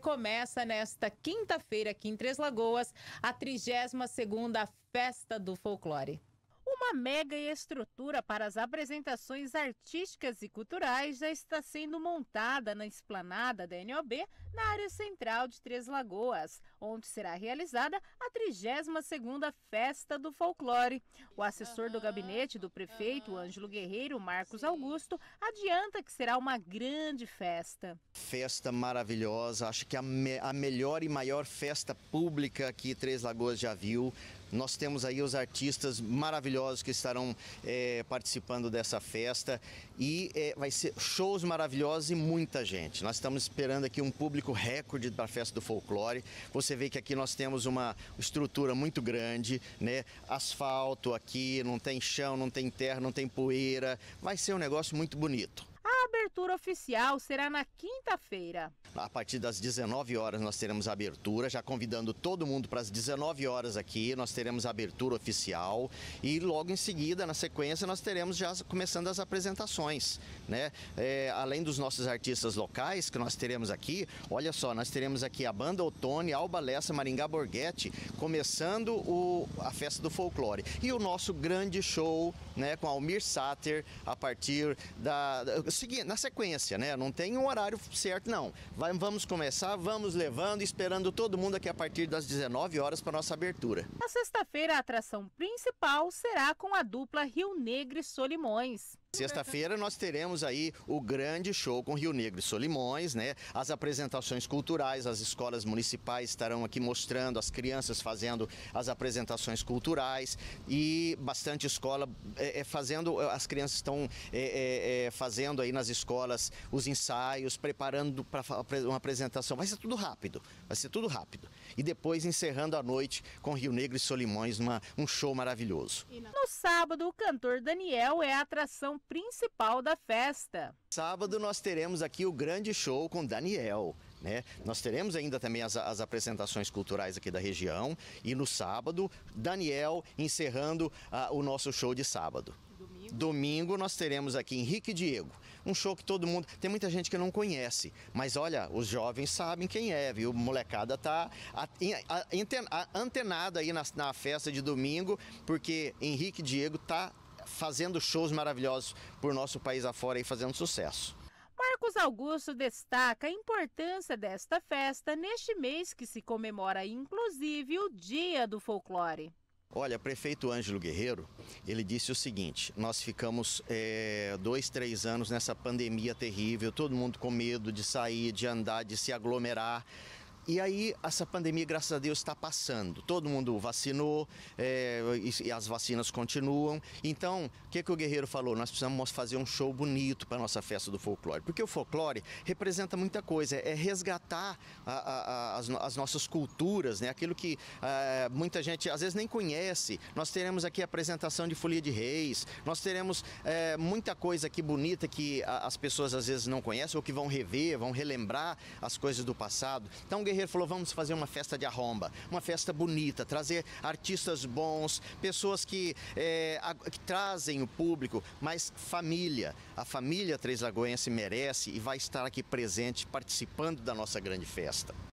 Começa nesta quinta-feira aqui em Três Lagoas a 32ª Festa do Folclore. Uma mega estrutura para as apresentações artísticas e culturais já está sendo montada na esplanada da NOB, na área central de Três Lagoas, onde será realizada a 32ª Festa do Folclore. O assessor do gabinete do prefeito, Ângelo Guerreiro Marcos Augusto, adianta que será uma grande festa. Festa maravilhosa, acho que a, me a melhor e maior festa pública que Três Lagoas já viu. Nós temos aí os artistas maravilhosos que estarão é, participando dessa festa e é, vai ser shows maravilhosos e muita gente. Nós estamos esperando aqui um público recorde para a festa do folclore. Você vê que aqui nós temos uma estrutura muito grande, né? Asfalto aqui, não tem chão, não tem terra, não tem poeira. Vai ser um negócio muito bonito abertura oficial será na quinta-feira. A partir das 19 horas nós teremos a abertura, já convidando todo mundo para as 19 horas aqui, nós teremos a abertura oficial e logo em seguida, na sequência, nós teremos já começando as apresentações, né? É, além dos nossos artistas locais que nós teremos aqui, olha só, nós teremos aqui a Banda Otone, Alba Lessa, Maringá Borghetti, começando o, a festa do folclore. E o nosso grande show né, com Almir Sater a partir da, da seguinte, na sequência, né? Não tem um horário certo não. Vai, vamos começar, vamos levando, esperando todo mundo aqui a partir das 19 horas para nossa abertura. Na sexta-feira a atração principal será com a dupla Rio Negro e Solimões. Sexta-feira nós teremos aí o grande show com Rio Negro e Solimões, né? As apresentações culturais, as escolas municipais estarão aqui mostrando, as crianças fazendo as apresentações culturais e bastante escola é, é fazendo, eh, as crianças estão é, é, fazendo aí nas escolas os ensaios, preparando para uma apresentação. Vai ser tudo rápido, vai ser tudo rápido. E depois encerrando a noite com Rio Negro e Solimões, uma, um show maravilhoso. No sábado, o cantor Daniel é a atração principal da festa. Sábado nós teremos aqui o grande show com Daniel. Né? Nós teremos ainda também as, as, apresentações culturais aqui da região. E no sábado, Daniel encerrando ah, o nosso show de sábado. Domingo. Domingo nós teremos aqui Henrique e Diego. Um show que todo mundo. Tem muita gente que não conhece, mas olha, os jovens sabem quem é, viu? Molecada tá antenada aí na, na festa de domingo, porque Henrique e Diego tá fazendo shows maravilhosos por nosso país afora e fazendo sucesso. Marcos Augusto destaca a importância desta festa neste mês que se comemora inclusive o Dia do Folclore. Olha, prefeito Ângelo Guerreiro, ele disse o seguinte: nós ficamos é, dois, três anos nessa pandemia terrível, todo mundo com medo de sair, de andar, de se aglomerar. E aí, essa pandemia, graças a Deus, está passando. Todo mundo vacinou é, e, as vacinas continuam. Então, o que, que o Guerreiro falou? Nós precisamos fazer um show bonito para a nossa festa do folclore. Porque o folclore representa muita coisa. É resgatar a, a, a, as, as, nossas culturas, né? aquilo que é, muita gente às vezes nem conhece. Nós teremos aqui a apresentação de Folia de Reis. Nós teremos é, muita coisa aqui bonita que as pessoas às vezes não conhecem ou que vão rever, vão relembrar as coisas do passado. Então, Guerreiro falou: vamos fazer uma festa de arromba, uma festa bonita, trazer artistas bons, pessoas que, é, a, que trazem o público, mas família. A família Três Lagoense merece e vai estar aqui presente, participando da nossa grande festa.